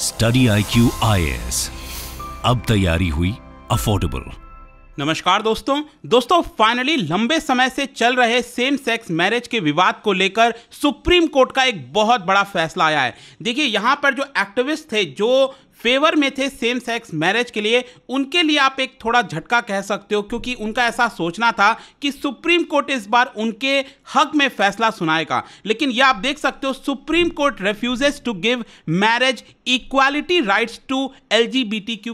study I Q आई अब तैयारी हुई अफोर्डेबल नमस्कार दोस्तों दोस्तों फाइनली लंबे समय से चल रहे सेम सेक्स मैरिज के विवाद को लेकर सुप्रीम कोर्ट का एक बहुत बड़ा फैसला आया है देखिए यहाँ पर जो एक्टिविस्ट थे जो फेवर में थे सेम सेक्स मैरिज के लिए उनके लिए आप एक थोड़ा झटका कह सकते हो क्योंकि उनका ऐसा सोचना था कि सुप्रीम कोर्ट इस बार उनके हक में फैसला सुनाएगा लेकिन यह आप देख सकते हो Supreme Court refuses to give marriage equality rights to L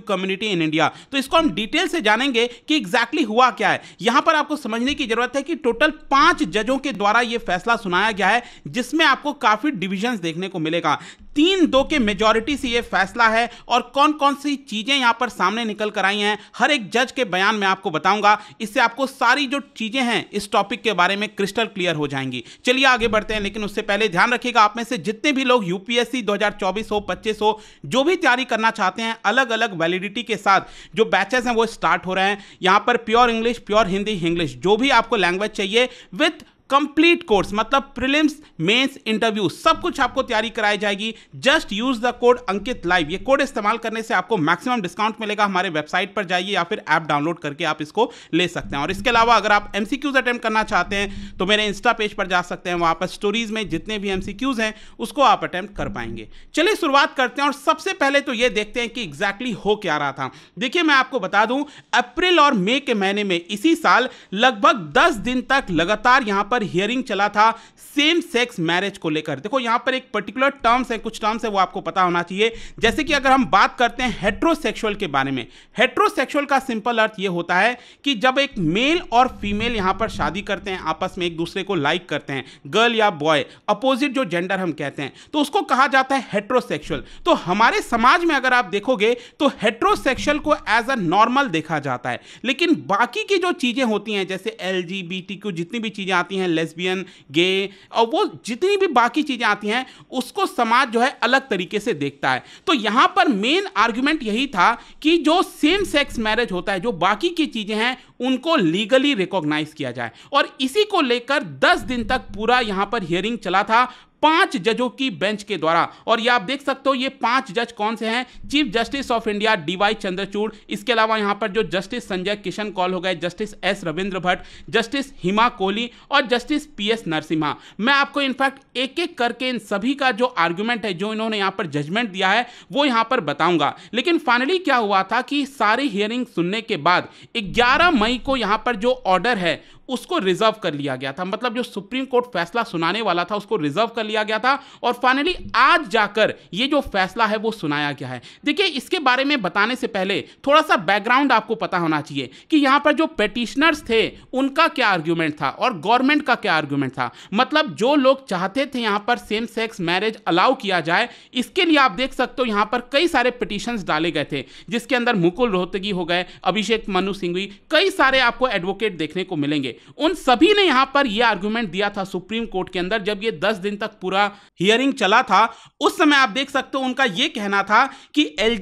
community in India तो इसको हम डिटेल से जानेंगे कि एग्जैक्टली exactly हुआ क्या है यहां पर आपको समझने की जरूरत है कि टोटल पांच जजों के द्वारा यह फैसला सुनाया गया है जिसमें आपको काफी डिविजन देखने को मिलेगा तीन दो के मेजोरिटी से यह फैसला है और कौन कौन सी चीज़ें यहां पर सामने निकल कर आई हैं हर एक जज के बयान में आपको बताऊंगा इससे आपको सारी जो चीज़ें हैं इस टॉपिक के बारे में क्रिस्टल क्लियर हो जाएंगी चलिए आगे बढ़ते हैं लेकिन उससे पहले ध्यान रखिएगा आप में से जितने भी लोग यूपीएससी 2024 हो पच्चीस हो जो भी तैयारी करना चाहते हैं अलग अलग वैलिडिटी के साथ जो बैचेस हैं वो स्टार्ट हो रहे हैं यहां पर pure English pure Hindi English जो भी आपको लैंग्वेज चाहिए विथ कंप्लीट कोर्स मतलब प्रिलिम्स मेंस इंटरव्यू सब कुछ आपको तैयारी कराई जाएगी just use the code Ankit live ये कोड इस्तेमाल करने से आपको मैक्सिमम डिस्काउंट मिलेगा हमारे वेबसाइट पर जाइए या फिर ऐप डाउनलोड करके आप इसको ले सकते हैं और इसके अलावा अगर आप एम सी करना चाहते हैं तो मेरे इंस्टा पेज पर जा सकते हैं वहां पर स्टोरीज में जितने भी एम हैं उसको आप अटैम्प्ट कर पाएंगे चलिए शुरुआत करते हैं और सबसे पहले तो ये देखते हैं कि एग्जैक्टली exactly हो क्या रहा था देखिए मैं आपको बता दूं अप्रैल और मई के महीने में इसी साल लगभग दस दिन तक लगातार यहां पर पर हियरिंग चला था सेम सेक्स मैरिज को लेकर देखो यहां पर एक पर्टिकुलर टर्म्स है कुछ टर्म्स है वो आपको पता होना चाहिए जैसे कि अगर हम बात करते हैं हेट्रोसेक्सुअल के बारे में हेट्रोसेक्सुअल का सिंपल अर्थ ये होता है कि जब एक मेल और फीमेल यहां पर शादी करते हैं आपस में एक दूसरे को लाइक करते हैं गर्ल या बॉय अपोजिट जो जेंडर हम कहते हैं तो उसको कहा जाता है हेट्रोसेक्सुअल तो हमारे समाज में अगर आप देखोगे तो हेट्रोसेक्सुअल को एज अ नॉर्मल देखा जाता है लेकिन बाकी की जो चीज़ें होती हैं जैसे एल जितनी भी चीज़ें आती हैं लेस्बियन गे और वो जितनी भी बाकी चीज़ें आती हैं उसको समाज जो है अलग तरीके से देखता है तो यहाँ पर मेन आर्ग्यूमेंट यही था कि जो सेम सेक्स मैरिज होता है जो बाकी की चीज़ें हैं उनको लीगली रिकॉग्नाइज किया जाए और इसी को लेकर 10 दिन तक पूरा यहां पर हियरिंग चला था पांच जजों की बेंच के द्वारा और ये आप देख सकते हो ये पांच जज कौन से हैं Chief justice of India D Y Chandrachud इसके अलावा यहां पर जो जस्टिस संजय किशन कौल हो गए justice S Ravindra Bhat justice Hima Kohli और जस्टिस पी एस नरसिम्हा मैं आपको इनफैक्ट एक एक करके इन सभी का जो आर्ग्यूमेंट है जो इन्होंने यहां पर जजमेंट दिया है वो यहां पर बताऊंगा लेकिन फाइनली क्या हुआ था कि सारी हियरिंग सुनने के बाद ग्यारह मई को यहाँ पर जो ऑर्डर है उसको रिजर्व कर लिया गया था मतलब जो सुप्रीम कोर्ट फैसला सुनाने वाला था उसको रिजर्व कर लिया गया था और फाइनली आज जाकर ये जो फैसला है वो सुनाया गया है देखिए इसके बारे में बताने से पहले थोड़ा सा बैकग्राउंड आपको पता होना चाहिए कि यहाँ पर जो पेटिशनर्स थे उनका क्या आर्ग्यूमेंट था और गवर्नमेंट का क्या आर्ग्यूमेंट था मतलब जो लोग चाहते थे यहाँ पर सेम सेक्स मैरिज अलाउ किया जाए इसके लिए आप देख सकते हो यहाँ पर कई सारे पिटिशन डाले गए थे जिसके अंदर मुकुल रोहतगी हो गए अभिषेक मनु सिंघवी कई सारे आपको एडवोकेट देखने को मिलेंगे उन सभी ने यहां पर यह आर्ग्यूमेंट दिया था सुप्रीम कोर्ट के अंदर जब ये दस दिन तक पूरा हियरिंग चला था उस समय आप देख सकते हो उनका यह कहना था कि एल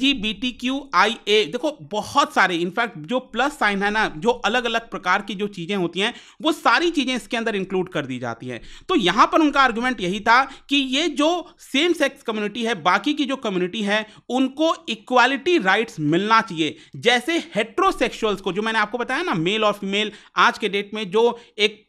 देखो बहुत सारे इनफैक्ट जो प्लस साइन है ना जो अलग अलग प्रकार की जो चीजें होती हैं वो सारी चीजें इसके अंदर इंक्लूड कर दी जाती हैं तो यहां पर उनका आर्ग्यूमेंट यही था कि ये जो सेम सेक्स कम्युनिटी है बाकी की जो कम्युनिटी है उनको इक्वालिटी राइट्स मिलना चाहिए जैसे हेट्रोसेक्सुअल्स को जो मैंने आपको बताया ना मेल और फीमेल आज के डेट में जो एक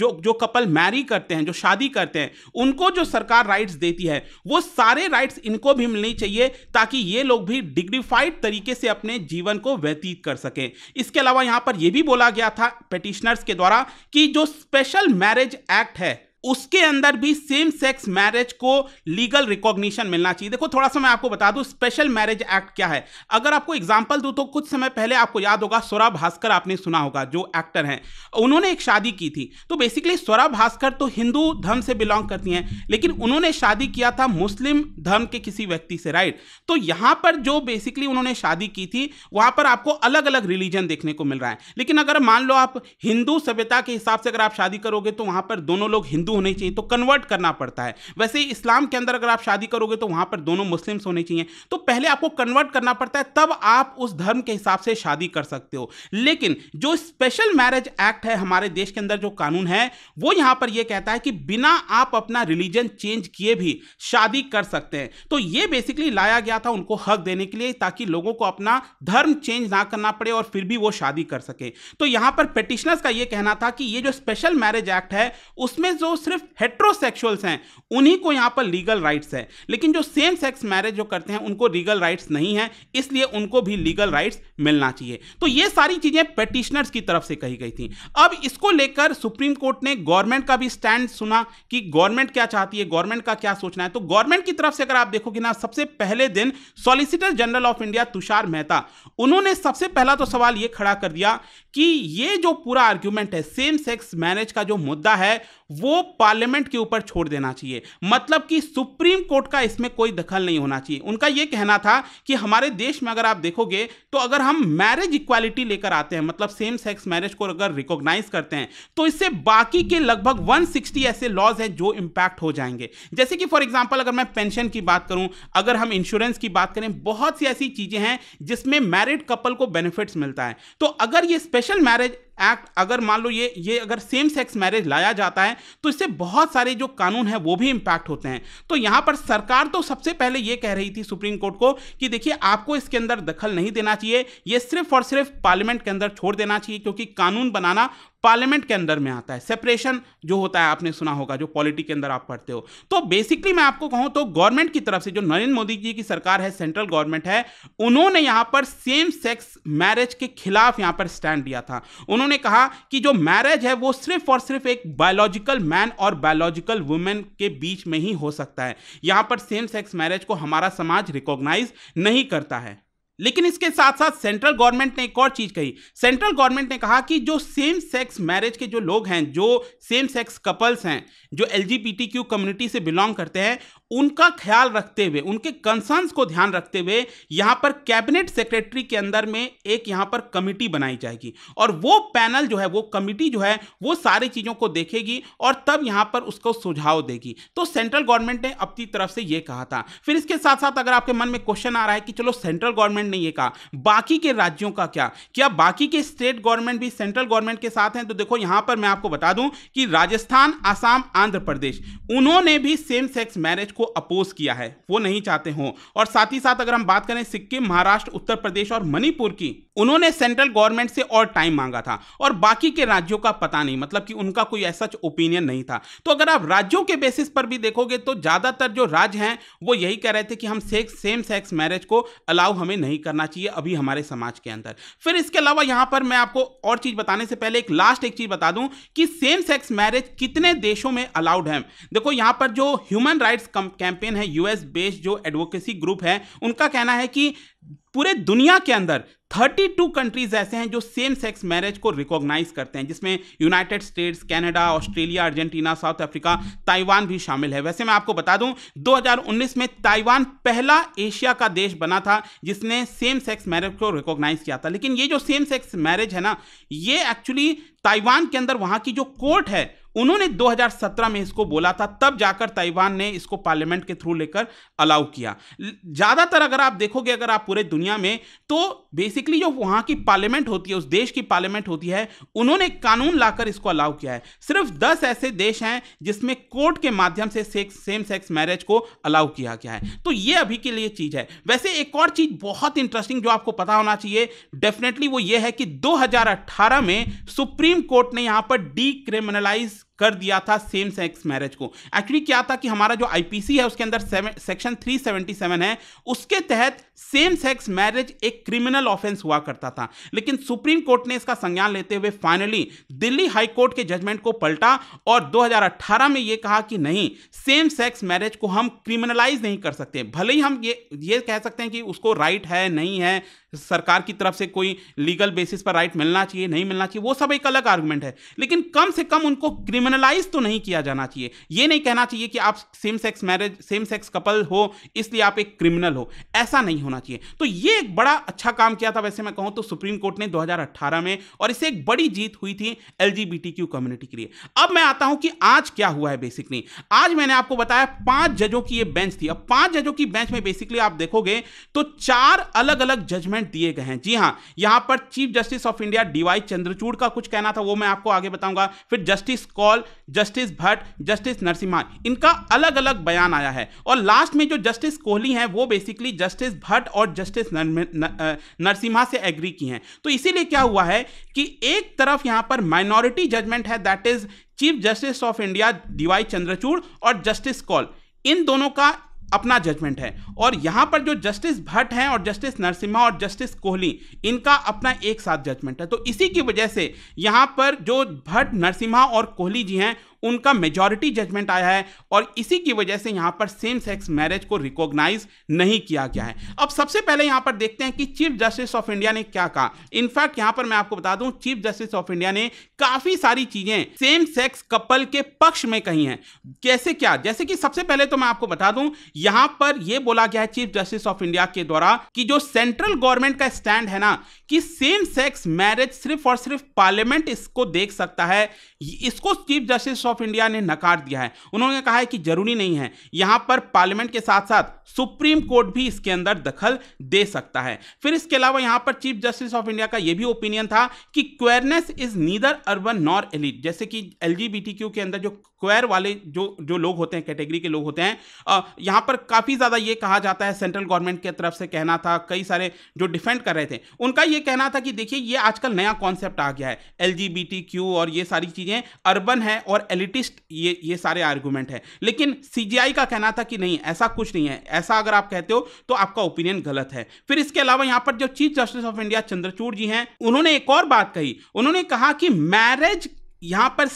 जो जो कपल मैरी करते हैं जो शादी करते हैं उनको जो सरकार राइट्स देती है वो सारे राइट्स इनको भी मिलनी चाहिए ताकि ये लोग भी डिग्निफाइड तरीके से अपने जीवन को व्यतीत कर सकें इसके अलावा यहाँ पर यह भी बोला गया था पिटिशनर्स के द्वारा कि जो स्पेशल मैरिज एक्ट है उसके अंदर भी सेम सेक्स मैरिज को लीगल रिकॉग्निशन मिलना चाहिए देखो थोड़ा सा मैं आपको बता दूं स्पेशल मैरिज एक्ट क्या है अगर आपको एग्जाम्पल दूं तो कुछ समय पहले आपको याद होगा स्वरा भास्कर आपने सुना होगा जो एक्टर हैं उन्होंने एक शादी की थी तो बेसिकली स्वरा भास्कर तो हिंदू धर्म से बिलोंग करती हैं लेकिन उन्होंने शादी किया था मुस्लिम धर्म के किसी व्यक्ति से राइट तो यहां पर जो बेसिकली उन्होंने शादी की थी वहां पर आपको अलग अलग रिलीजन देखने को मिल रहा है लेकिन अगर मान लो आप हिंदू सभ्यता के हिसाब से अगर आप शादी करोगे तो वहां पर दोनों लोग हिंदू हिंदू होने चाहिए तो कन्वर्ट करना पड़ता है वैसे ही इस्लाम के अंदर अगर आप शादी करोगे तो वहां पर दोनों मुस्लिम्स होने चाहिए तो पहले आपको कन्वर्ट करना पड़ता है तब आप उस धर्म के हिसाब से शादी कर सकते हो लेकिन जो स्पेशल मैरिज एक्ट है हमारे देश के अंदर जो कानून है वो यहां पर यह कहता है कि बिना आप अपना रिलीजन चेंज किए भी शादी कर सकते हैं तो ये बेसिकली लाया गया था उनको हक देने के लिए ताकि लोगों को अपना धर्म चेंज ना करना पड़े और फिर भी वो शादी कर सके तो यहां पर पेटिशनर्स का ये कहना था कि ये जो स्पेशल मैरिज एक्ट है उसमें जो सिर्फ हेट्रोसेक्सुअल्स हैं उन्हीं को यहाँ पर लीगल राइट्स है लेकिन जो सेम सेक्स मैरिज जो करते हैं उनको लीगल राइट्स नहीं है इसलिए उनको भी लीगल राइट्स मिलना चाहिए तो ये सारी चीज़ें पेटिशनर्स की तरफ से कही गई थी अब इसको लेकर सुप्रीम कोर्ट ने गवर्नमेंट का भी स्टैंड सुना कि गवर्नमेंट क्या चाहती है गवर्नमेंट का क्या सोचना है तो गवर्नमेंट की तरफ से अगर आप देखोगे ना सबसे पहले दिन Solicitor General of India Tushar Mehta उन्होंने सबसे पहला तो सवाल ये खड़ा कर दिया कि ये जो पूरा आर्ग्यूमेंट है सेम सेक्स मैरिज का जो मुद्दा है वो पार्लियामेंट के ऊपर छोड़ देना चाहिए मतलब कि सुप्रीम कोर्ट का इसमें कोई दखल नहीं होना चाहिए उनका यह कहना था कि हमारे देश में अगर आप देखोगे तो अगर हम मैरिज इक्वालिटी लेकर आते हैं मतलब सेम सेक्स मैरिज को अगर रिकॉग्नाइज करते हैं तो इससे बाकी के लगभग 160 ऐसे लॉज हैं जो इंपैक्ट हो जाएंगे जैसे कि फॉर एग्जाम्पल अगर मैं पेंशन की बात करूं अगर हम इंश्योरेंस की बात करें बहुत सी ऐसी चीजें हैं जिसमें मैरिड कपल को बेनिफिट्स मिलता है तो अगर ये स्पेशल मैरिज एक्ट अगर मान लो ये ये अगर सेम सेक्स मैरिज लाया जाता है तो इससे बहुत सारे जो कानून है वो भी इंपैक्ट होते हैं तो यहां पर सरकार तो सबसे पहले ये कह रही थी सुप्रीम कोर्ट को कि देखिए आपको इसके अंदर दखल नहीं देना चाहिए ये सिर्फ और सिर्फ पार्लियामेंट के अंदर छोड़ देना चाहिए क्योंकि कानून बनाना पार्लियामेंट के अंदर में आता है सेपरेशन जो होता है आपने सुना होगा जो पॉलिटी के अंदर आप पढ़ते हो तो बेसिकली मैं आपको कहूं तो गवर्नमेंट की तरफ से जो नरेंद्र मोदी जी की सरकार है सेंट्रल गवर्नमेंट है उन्होंने यहां पर सेम सेक्स मैरिज के खिलाफ यहां पर स्टैंड लिया था उन्होंने कहा कि जो मैरिज है वो सिर्फ और सिर्फ एक बायोलॉजिकल मैन और बायोलॉजिकल वुमेन के बीच में ही हो सकता है यहां पर सेम सेक्स मैरिज को हमारा समाज रिकॉग्नाइज नहीं करता है लेकिन इसके साथ साथ सेंट्रल गवर्नमेंट ने एक और चीज कही सेंट्रल गवर्नमेंट ने कहा कि जो सेम सेक्स मैरिज के जो लोग हैं जो सेम सेक्स कपल्स हैं जो एल कम्युनिटी से बिलोंग करते हैं उनका ख्याल रखते हुए उनके कंसर्न्स को ध्यान रखते हुए यहाँ पर कैबिनेट सेक्रेटरी के अंदर में एक यहाँ पर कमिटी बनाई जाएगी और वो पैनल जो है वो कमिटी जो है वो सारी चीज़ों को देखेगी और तब यहाँ पर उसको सुझाव देगी तो सेंट्रल गवर्नमेंट ने अपनी तरफ से ये कहा था फिर इसके साथ साथ अगर आपके मन में क्वेश्चन आ रहा है कि चलो सेंट्रल गवर्नमेंट ने ये कहा बाकी के राज्यों का क्या क्या बाकी के स्टेट गवर्नमेंट भी सेंट्रल गवर्नमेंट के साथ हैं तो देखो यहाँ पर मैं आपको बता दूं कि राजस्थान आसाम आंध्र प्रदेश उन्होंने भी सेम सेक्स मैरिज को को अपोज किया है वो नहीं चाहते हो और साथ ही साथ अगर हम बात करें सिक्किम महाराष्ट्र उत्तर प्रदेश और मणिपुर की उन्होंने सेंट्रल गवर्नमेंट से और टाइम मांगा था और बाकी के राज्यों का पता नहीं मतलब कि उनका कोई ऐसा ओपिनियन नहीं था तो अगर आप राज्यों के बेसिस पर भी देखोगे तो ज़्यादातर जो राज्य हैं वो यही कह रहे थे कि हम सेक्स सेम सेक्स मैरिज को अलाउ हमें नहीं करना चाहिए अभी हमारे समाज के अंदर फिर इसके अलावा यहां पर मैं आपको और चीज़ बताने से पहले एक लास्ट एक चीज़ बता दूं कि सेम सेक्स मैरिज कितने देशों में अलाउड है देखो यहां पर जो ह्यूमन राइट्स कम कैंपेन है यूएस बेस्ड जो एडवोकेसी ग्रुप है उनका कहना है कि पूरे दुनिया के अंदर 32 कंट्रीज ऐसे हैं जो सेम सेक्स मैरिज को रिकॉग्नाइज करते हैं जिसमें United States Canada Australia Argentina South Africa Taiwan भी शामिल है वैसे मैं आपको बता दूं 2019 में ताइवान पहला एशिया का देश बना था जिसने सेम सेक्स मैरिज को रिकॉग्नाइज किया था लेकिन ये जो सेम सेक्स मैरिज है ना ये एक्चुअली ताइवान के अंदर वहाँ की जो कोर्ट है उन्होंने 2017 में इसको बोला था तब जाकर ताइवान ने इसको पार्लियामेंट के थ्रू लेकर अलाउ किया ज़्यादातर अगर आप देखोगे अगर आप पूरे दुनिया में तो बेसिकली जो वहाँ की पार्लियामेंट होती है उस देश की पार्लियामेंट होती है उन्होंने कानून लाकर इसको अलाउ किया है सिर्फ दस ऐसे देश हैं जिसमें कोर्ट के माध्यम से सेम सेक्स मैरिज को अलाउ किया गया है तो ये अभी के लिए चीज़ है वैसे एक और चीज़ बहुत इंटरेस्टिंग जो आपको पता होना चाहिए डेफिनेटली वो ये है कि दो में सुप्रीम कोर्ट ने यहाँ पर डी कर दिया था सेम सेक्स मैरिज को एक्चुअली क्या था कि हमारा जो आईपीसी है उसके अंदर सेक्शन 377 है उसके तहत सेम सेक्स मैरिज एक क्रिमिनल ऑफेंस हुआ करता था लेकिन सुप्रीम कोर्ट ने इसका संज्ञान लेते हुए फाइनली दिल्ली हाई कोर्ट के जजमेंट को पलटा और 2018 में यह कहा कि नहीं सेम सेक्स मैरिज को हम क्रिमिनलाइज नहीं कर सकते भले ही हम ये ये कह सकते हैं कि उसको राइट है नहीं है सरकार की तरफ से कोई लीगल बेसिस पर राइट मिलना चाहिए नहीं मिलना चाहिए वो सब एक अलग आर्गूमेंट है लेकिन कम से कम उनको क्रिमिनल क्रिमिनलाइज तो नहीं किया जाना चाहिए ये नहीं कहना चाहिए कि आप same sex marriage same sex couple हो इसलिए आप एक क्रिमिनल हो ऐसा नहीं होना चाहिए तो ये एक बड़ा अच्छा काम किया था वैसे मैं कहूँ तो सुप्रीम कोर्ट ने 2018 में और इसे एक बड़ी जीत हुई थी एल कम्युनिटी के लिए अब मैं आता हूँ कि आज क्या हुआ है बेसिकली आज मैंने आपको बताया पांच जजों की ये बेंच थी अब पांच जजों की बेंच में बेसिकली आप देखोगे तो चार अलग अलग जजमेंट दिए गए हैं जी हाँ यहां पर Chief justice of India D Y Chandrachud का कुछ कहना था वो मैं आपको आगे बताऊंगा फिर justice Kaul Agarwal justice Bhat justice Narasimha इनका अलग अलग बयान आया है और लास्ट में जो जस्टिस कोहली हैं वो बेसिकली जस्टिस भट्ट और जस्टिस नरसिम्हा uh, से एग्री की हैं तो इसीलिए क्या हुआ है कि एक तरफ यहाँ पर माइनॉरिटी जजमेंट है that is Chief justice of India D Y Chandrachud और जस्टिस कॉल इन दोनों का अपना जजमेंट है और यहाँ पर जो जस्टिस भट्ट हैं और जस्टिस नरसिम्हा और जस्टिस कोहली इनका अपना एक साथ जजमेंट है तो इसी की वजह से यहाँ पर जो भट्ट नरसिम्हा और कोहली जी हैं उनका मेजॉरिटी जजमेंट आया है और इसी की वजह से यहां पर सेम सेक्स मैरिज को रिकॉग्नाइज नहीं किया गया है अब सबसे पहले यहां पर देखते हैं कि चीफ जस्टिस ऑफ इंडिया ने क्या कहा इनफैक्ट यहां पर मैं आपको बता दूं चीफ जस्टिस ऑफ इंडिया ने काफी सारी चीजें सेम सेक्स कपल के पक्ष में कही हैं कैसे क्या जैसे कि सबसे पहले तो मैं आपको बता दूं यहां पर यह बोला गया है चीफ जस्टिस ऑफ इंडिया के द्वारा कि जो सेंट्रल गवर्नमेंट का स्टैंड है ना कि सेम सेक्स मैरिज सिर्फ और सिर्फ पार्लियामेंट इसको देख सकता है इसको चीफ जस्टिस ऑफ इंडिया ने नकार दिया है उन्होंने कहा है कि जरूरी नहीं है यहां पर पार्लियामेंट के साथ साथ सुप्रीम कोर्ट भी इसके अंदर दखल दे सकता है फिर इसके अलावा यहां पर चीफ जस्टिस ऑफ इंडिया का यह भी ओपिनियन था कि queerness is neither urban nor elite जैसे कि एल के अंदर जो क्वेर वाले जो जो लोग होते हैं कैटेगरी के लोग होते हैं यहां पर काफी ज्यादा यह कहा जाता है सेंट्रल गवर्नमेंट की तरफ से कहना था कई सारे जो डिफेंड कर रहे थे उनका यह कहना था कि देखिए ये आजकल नया कॉन्सेप्ट आ गया है एल और ये सारी चीज़ें अर्बन है और एलिटिस्ट ये ये सारे आर्गूमेंट है लेकिन सी का कहना था कि नहीं ऐसा कुछ नहीं है ऐसा अगर आप कहते हो तो आपका ओपिनियन गलत है फिर इसके अलावा यहाँ पर जो Chief justice of India Chandrachud ji हैं उन्होंने एक और बात कही उन्होंने कहा कि मैरिज यहाँ पर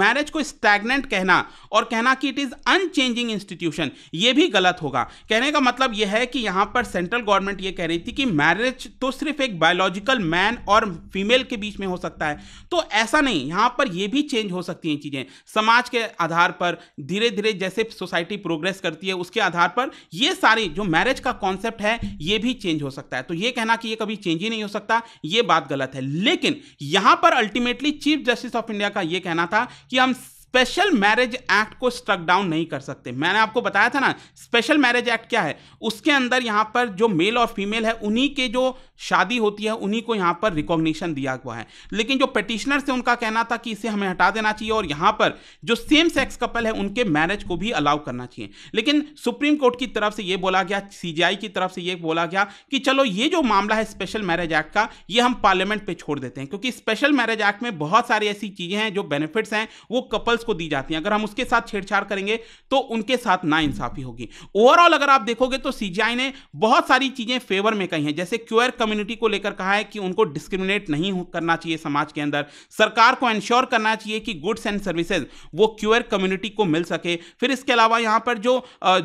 मैरिज को स्टैगनेंट कहना और कहना कि इट इज़ अनचेंजिंग इंस्टीट्यूशन ये भी गलत होगा कहने का मतलब यह है कि यहाँ पर सेंट्रल गवर्नमेंट ये कह रही थी कि मैरिज तो सिर्फ एक बायोलॉजिकल मैन और फीमेल के बीच में हो सकता है तो ऐसा नहीं यहाँ पर यह भी चेंज हो सकती हैं चीज़ें समाज के आधार पर धीरे धीरे जैसे सोसाइटी प्रोग्रेस करती है उसके आधार पर ये सारी जो मैरिज का कॉन्सेप्ट है ये भी चेंज हो सकता है तो ये कहना कि ये कभी चेंज ही नहीं हो सकता ये बात गलत है लेकिन यहाँ पर ultimately Chief justice of India का ये कहना था कि हम स्पेशल मैरिज एक्ट को स्ट्रक डाउन नहीं कर सकते मैंने आपको बताया था ना स्पेशल मैरिज एक्ट क्या है उसके अंदर यहाँ पर जो मेल और फीमेल है उन्हीं के जो शादी होती है उन्हीं को यहाँ पर रिकॉग्निशन दिया हुआ है लेकिन जो पटिशनर से उनका कहना था कि इसे हमें हटा देना चाहिए और यहाँ पर जो सेम सेक्स कपल है उनके मैरिज को भी अलाउ करना चाहिए लेकिन सुप्रीम कोर्ट की तरफ से ये बोला गया सी की तरफ से ये बोला गया कि चलो ये जो मामला है स्पेशल मैरिज एक्ट का ये हम पार्लियामेंट पे छोड़ देते हैं क्योंकि स्पेशल मैरिज एक्ट में बहुत सारी ऐसी चीज़ें हैं जो बेनिफिट्स हैं वो कपल्स मेंबर्स को दी जाती हैं अगर हम उसके साथ छेड़छाड़ करेंगे तो उनके साथ नाइंसाफी होगी ओवरऑल अगर आप देखोगे तो सीजीआई ने बहुत सारी चीजें फेवर में कही हैं जैसे क्यूर कम्युनिटी को लेकर कहा है कि उनको डिस्क्रिमिनेट नहीं करना चाहिए समाज के अंदर सरकार को इंश्योर करना चाहिए कि गुड्स एंड सर्विसेज वो क्यूर कम्युनिटी को मिल सके फिर इसके अलावा यहां पर जो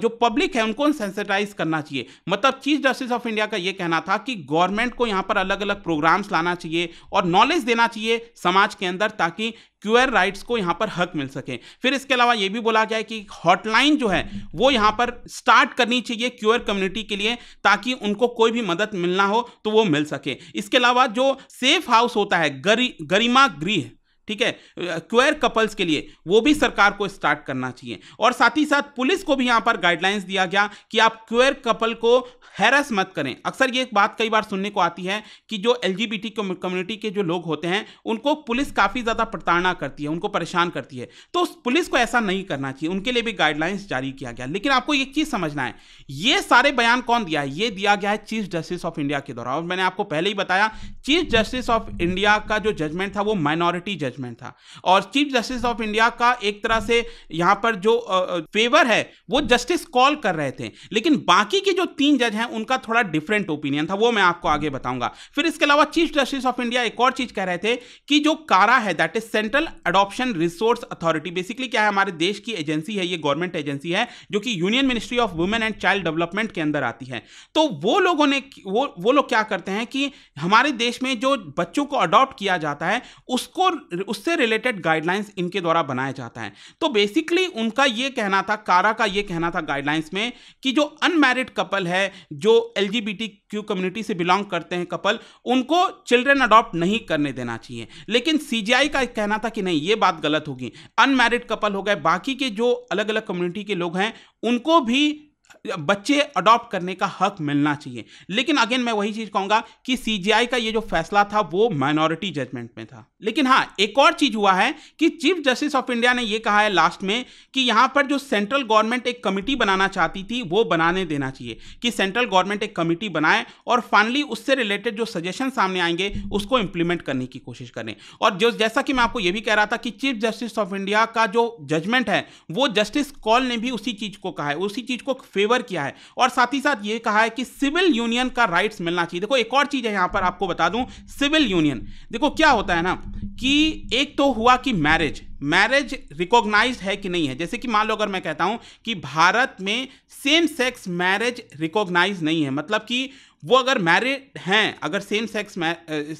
जो पब्लिक है उनको सेंसिटाइज करना चाहिए मतलब चीफ जस्टिस ऑफ इंडिया का यह कहना था कि गवर्नमेंट को यहां पर अलग अलग प्रोग्राम्स लाना चाहिए और नॉलेज देना चाहिए समाज के अंदर ताकि क्यूएर राइट्स को यहाँ पर हक मिल सके फिर इसके अलावा ये भी बोला गया है कि हॉटलाइन जो है वो यहाँ पर स्टार्ट करनी चाहिए क्यूएर कम्युनिटी के लिए ताकि उनको कोई भी मदद मिलना हो तो वो मिल सके इसके अलावा जो सेफ हाउस होता है गरी गरिमा गृह ठीक है क्वेयर कपल्स के लिए वो भी सरकार को स्टार्ट करना चाहिए और साथ ही साथ पुलिस को भी यहाँ पर गाइडलाइंस दिया गया कि आप क्वेयर कपल को हैरस मत करें अक्सर ये बात कई बार सुनने को आती है कि जो एल कम्युनिटी के जो लोग होते हैं उनको पुलिस काफ़ी ज़्यादा प्रताड़ना करती है उनको परेशान करती है तो पुलिस को ऐसा नहीं करना चाहिए उनके लिए भी गाइडलाइंस जारी किया गया लेकिन आपको एक चीज़ समझना है ये सारे बयान कौन दिया है ये दिया गया है चीफ जस्टिस ऑफ इंडिया के द्वारा और मैंने आपको पहले ही बताया चीफ जस्टिस ऑफ इंडिया का जो जजमेंट था वो माइनॉरिटी जजमेंट जजमेंट था और चीफ जस्टिस ऑफ इंडिया का एक तरह से यहाँ पर जो फेवर है वो जस्टिस कॉल कर रहे थे लेकिन बाकी के जो तीन जज हैं उनका थोड़ा डिफरेंट ओपिनियन था वो मैं आपको आगे बताऊंगा फिर इसके अलावा चीफ जस्टिस ऑफ इंडिया एक और चीज कह रहे थे कि जो कारा है that is Central Adoption Resource Authority basically क्या है हमारे देश की एजेंसी है ये गवर्नमेंट एजेंसी है जो कि Union Ministry of Women and Child Development के अंदर आती है तो वो लोगों ने वो वो लोग क्या करते हैं कि हमारे देश में जो बच्चों को अडॉप्ट किया जाता है उसको उससे रिलेटेड गाइडलाइंस इनके द्वारा बनाया जाता है तो बेसिकली उनका ये कहना था कारा का ये कहना था गाइडलाइंस में कि जो अनमैरिड कपल है जो एल क्यू कम्युनिटी से बिलोंग करते हैं कपल उनको चिल्ड्रन अडॉप्ट नहीं करने देना चाहिए लेकिन सी का कहना था कि नहीं ये बात गलत होगी अनमैरिड कपल हो गए बाकी के जो अलग अलग कम्युनिटी के लोग हैं उनको भी बच्चे अडॉप्ट करने का हक मिलना चाहिए लेकिन अगेन मैं वही चीज़ कहूँगा कि सी का ये जो फैसला था वो माइनॉरिटी जजमेंट में था लेकिन हाँ एक और चीज़ हुआ है कि चीफ जस्टिस ऑफ इंडिया ने ये कहा है लास्ट में कि यहाँ पर जो सेंट्रल गवर्नमेंट एक कमेटी बनाना चाहती थी वो बनाने देना चाहिए कि सेंट्रल गवर्नमेंट एक कमेटी बनाए और फाइनली उससे रिलेटेड जो सजेशन सामने आएंगे उसको इम्प्लीमेंट करने की कोशिश करें और जो जैसा कि मैं आपको ये भी कह रहा था कि चीफ जस्टिस ऑफ इंडिया का जो जजमेंट है वो जस्टिस कॉल ने भी उसी चीज़ को कहा है उसी चीज़ को फेवर किया है और साथ ही साथ ये कहा है कि सिविल यूनियन का राइट्स मिलना चाहिए देखो एक और चीज़ है यहाँ पर आपको बता दूँ सिविल यूनियन देखो क्या होता है ना कि एक तो हुआ कि मैरिज मैरिज रिकॉग्नाइज है कि नहीं है जैसे कि मान लो अगर मैं कहता हूं कि भारत में सेम सेक्स मैरिज रिकॉग्नाइज नहीं है मतलब कि वो अगर मैरिड हैं अगर same sex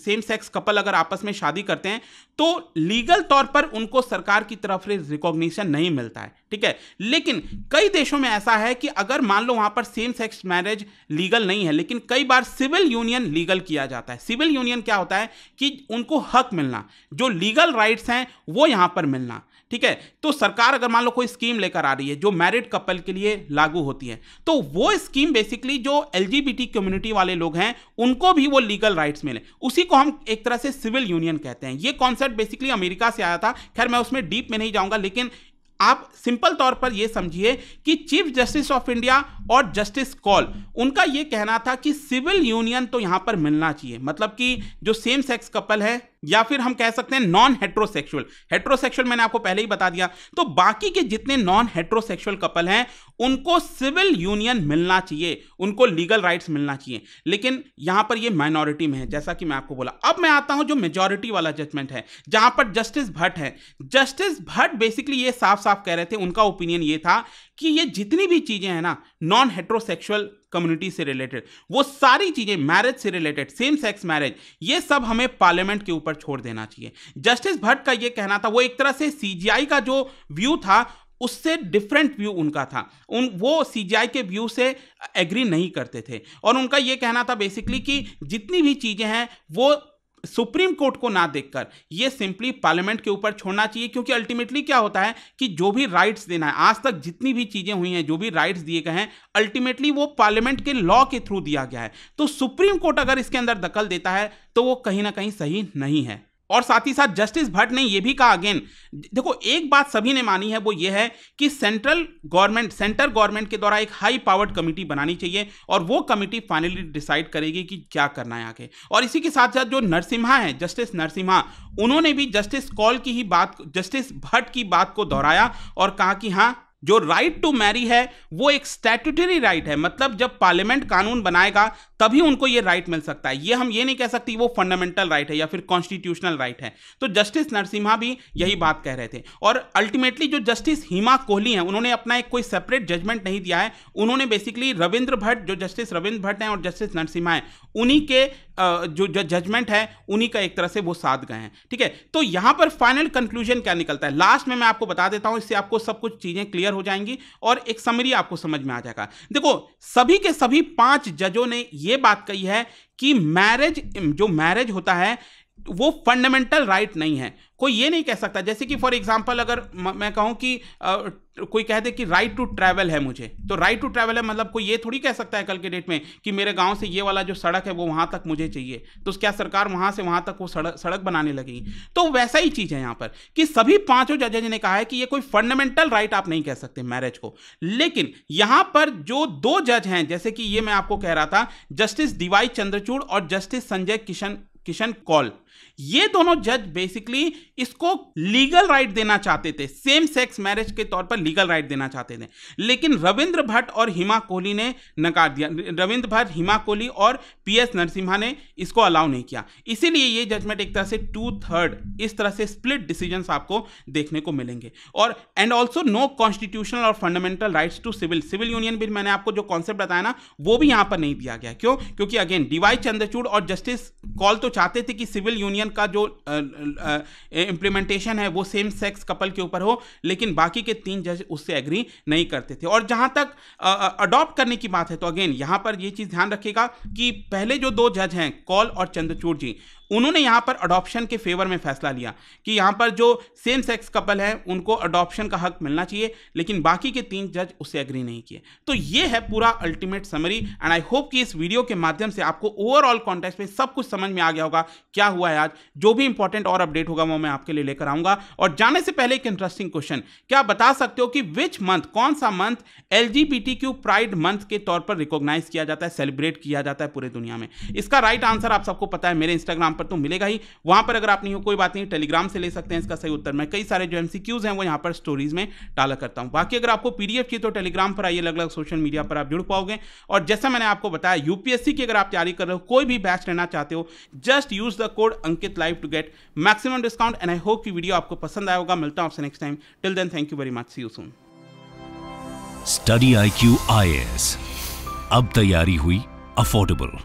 same sex couple अगर आपस में शादी करते हैं तो लीगल तौर पर उनको सरकार की तरफ से रिकॉग्निशन नहीं मिलता है ठीक है लेकिन कई देशों में ऐसा है कि अगर मान लो वहां पर सेम सेक्स मैरिज लीगल नहीं है लेकिन कई बार सिविल यूनियन लीगल किया जाता है सिविल यूनियन क्या होता है कि उनको हक मिलना जो लीगल राइट्स हैं वो यहां पर मिलना ठीक है तो सरकार अगर मान लो कोई स्कीम लेकर आ रही है जो मैरिड कपल के लिए लागू होती है तो वो स्कीम बेसिकली जो एल कम्युनिटी वाले लोग हैं उनको भी वो लीगल राइट्स मिले उसी को हम एक तरह से सिविल यूनियन कहते हैं ये कॉन्सेप्ट बेसिकली अमेरिका से आया था खैर मैं उसमें डीप में नहीं जाऊंगा लेकिन आप सिंपल तौर पर यह समझिए कि चीफ जस्टिस ऑफ इंडिया और जस्टिस कॉल उनका यह कहना था कि सिविल यूनियन तो यहां पर मिलना चाहिए मतलब कि जो सेम सेक्स कपल है या फिर हम कह सकते हैं नॉन हेट्रोसेक्सुअल हेट्रोसेक्सुअल मैंने आपको पहले ही बता दिया तो बाकी के जितने नॉन हेट्रोसेक्सुअल कपल हैं उनको सिविल यूनियन मिलना चाहिए उनको लीगल राइट्स मिलना चाहिए लेकिन यहां पर ये माइनॉरिटी में है जैसा कि मैं आपको बोला अब मैं आता हूं जो मेजोरिटी वाला जजमेंट है जहां पर जस्टिस भट्ट है जस्टिस भट्ट बेसिकली ये साफ साफ कह रहे थे उनका ओपिनियन ये था कि ये जितनी भी चीजें हैं ना नॉन हेट्रोसेक्सुअल कम्युनिटी से रिलेटेड वो सारी चीज़ें मैरिज से रिलेटेड सेम सेक्स मैरिज ये सब हमें पार्लियामेंट के ऊपर छोड़ देना चाहिए जस्टिस भट्ट का ये कहना था वो एक तरह से सीजीआई का जो व्यू था उससे डिफरेंट व्यू उनका था उन वो सीजीआई के व्यू से एग्री नहीं करते थे और उनका ये कहना था बेसिकली कि जितनी भी चीज़ें हैं वो सुप्रीम कोर्ट को ना देखकर ये सिंपली पार्लियामेंट के ऊपर छोड़ना चाहिए क्योंकि अल्टीमेटली क्या होता है कि जो भी राइट्स देना है आज तक जितनी भी चीज़ें हुई हैं जो भी राइट्स दिए गए हैं अल्टीमेटली वो पार्लियामेंट के लॉ के थ्रू दिया गया है तो सुप्रीम कोर्ट अगर इसके अंदर दखल देता है तो वो कहीं ना कहीं सही नहीं है और साथ ही साथ जस्टिस भट्ट ने यह भी कहा अगेन देखो एक बात सभी ने मानी है वो ये है कि सेंट्रल गवर्नमेंट सेंटर गवर्नमेंट के द्वारा एक हाई पावर्ड कमेटी बनानी चाहिए और वो कमेटी फाइनली डिसाइड करेगी कि क्या करना है आगे और इसी के साथ साथ जो नरसिम्हा है जस्टिस नरसिम्हा उन्होंने भी जस्टिस कॉल की ही बात जस्टिस भट्ट की बात को दोहराया और कहा कि हाँ जो राइट टू मैरी है वो एक स्टैट्यूटरी राइट है मतलब जब पार्लियामेंट कानून बनाएगा तभी उनको ये राइट मिल सकता है ये हम ये नहीं कह सकते वो फंडामेंटल राइट है या फिर कॉन्स्टिट्यूशनल राइट है तो जस्टिस नरसिम्हा भी यही बात कह रहे थे और अल्टीमेटली जो जस्टिस हिमा कोहली हैं उन्होंने अपना एक कोई सेपरेट जजमेंट नहीं दिया है उन्होंने बेसिकली रविंद्र भट्ट जो जस्टिस रविंद्र भट्ट हैं और जस्टिस नरसिम्हा हैं उन्हीं के जो जजमेंट है उन्हीं का एक तरह से वो साथ गए हैं ठीक है तो यहां पर फाइनल कंक्लूजन क्या निकलता है लास्ट में मैं आपको बता देता हूं इससे आपको सब कुछ चीजें क्लियर हो जाएंगी और एक समरी आपको समझ में आ जाएगा देखो सभी के सभी पांच जजों ने यह बात कही है कि मैरिज जो मैरिज होता है वो फंडामेंटल राइट right नहीं है कोई ये नहीं कह सकता जैसे कि फॉर एग्जांपल अगर मैं कहूँ कि आ, कोई कह दे कि राइट टू ट्रैवल है मुझे तो राइट टू ट्रैवल है मतलब कोई ये थोड़ी कह सकता है कल के डेट में कि मेरे गांव से ये वाला जो सड़क है वो वहां तक मुझे चाहिए तो क्या सरकार वहां से वहां तक वो सड़क सड़क बनाने लगी तो वैसा ही चीज़ है यहां पर कि सभी पांचों जजेज ने कहा है कि ये कोई फंडामेंटल राइट आप नहीं कह सकते मैरिज को लेकिन यहां पर जो दो जज हैं जैसे कि ये मैं आपको कह रहा था जस्टिस डीवाई चंद्रचूड़ और जस्टिस संजय किशन किशन कौल ये दोनों जज बेसिकली इसको लीगल राइट देना चाहते थे सेम सेक्स मैरिज के तौर पर लीगल राइट देना चाहते थे लेकिन रविंद्र भट्ट और हिमा कोहली ने नकार दिया रविंद्र भट्ट हिमा कोहली और पी एस नरसिम्हा ने इसको अलाउ नहीं किया इसीलिए ये जजमेंट एक तरह से टू थर्ड इस तरह से स्प्लिट डिसीजन आपको देखने को मिलेंगे और एंड ऑल्सो नो कॉन्स्टिट्यूशनल और fundamental right to civil civil union भी मैंने आपको जो कॉन्सेप्ट बताया ना वो भी यहां पर नहीं दिया गया क्यों क्योंकि अगेन डीवाई चंद्रचूड़ और जस्टिस कॉल तो चाहते थे कि सिविल यूनियन का जो इम्प्लीमेंटेशन है वो सेम सेक्स कपल के ऊपर हो लेकिन बाकी के तीन जज उससे एग्री नहीं करते थे और जहाँ तक अडॉप्ट करने की बात है तो अगेन यहाँ पर ये चीज़ ध्यान रखिएगा कि पहले जो दो जज हैं कॉल और चंद्रचूड़ जी उन्होंने यहाँ पर अडॉप्शन के फेवर में फैसला लिया कि यहाँ पर जो सेम सेक्स कपल हैं उनको अडॉप्शन का हक मिलना चाहिए लेकिन बाकी के तीन जज उसे एग्री नहीं किए तो ये है पूरा ultimate summary and I hope कि इस वीडियो के माध्यम से आपको ओवरऑल कॉन्टेक्स्ट में सब कुछ समझ में आ गया होगा क्या हुआ है आज जो भी इंपॉर्टेंट और अपडेट होगा वो मैं आपके लिए लेकर आऊंगा और जाने से पहले एक इंटरेस्टिंग क्वेश्चन क्या बता सकते हो कि विच मंथ कौन सा मंथ एल प्राइड मंथ के तौर पर रिकॉग्नाइज किया जाता है सेलिब्रेट किया जाता है पूरे दुनिया में इसका राइट आंसर आप सबको पता है मेरे इंस्टाग्राम पर तो मिलेगा ही वहां पर अगर आप नहीं हो कोई बात नहीं टेलीग्राम से ले सकते हैं इसका सही उत्तर मैं कई सारे जो एमसीक्यूज हैं वो यहाँ पर स्टोरीज में डाला करता हूँ बाकी अगर आपको पीडीएफ चाहिए तो टेलीग्राम पर आइए अलग अलग सोशल मीडिया पर आप जुड़ पाओगे और जैसा मैंने आपको बताया यूपीएससी की अगर आप तैयारी कर रहे हो कोई भी बैच लेना चाहते हो just use the code Ankit live to get maximum discount and I hope की वीडियो आपको पसंद आया होगा मिलता हूं आपसे next time till then thank you very much see you soon study I Q I S अब तैयारी हुई अफोर्डेबल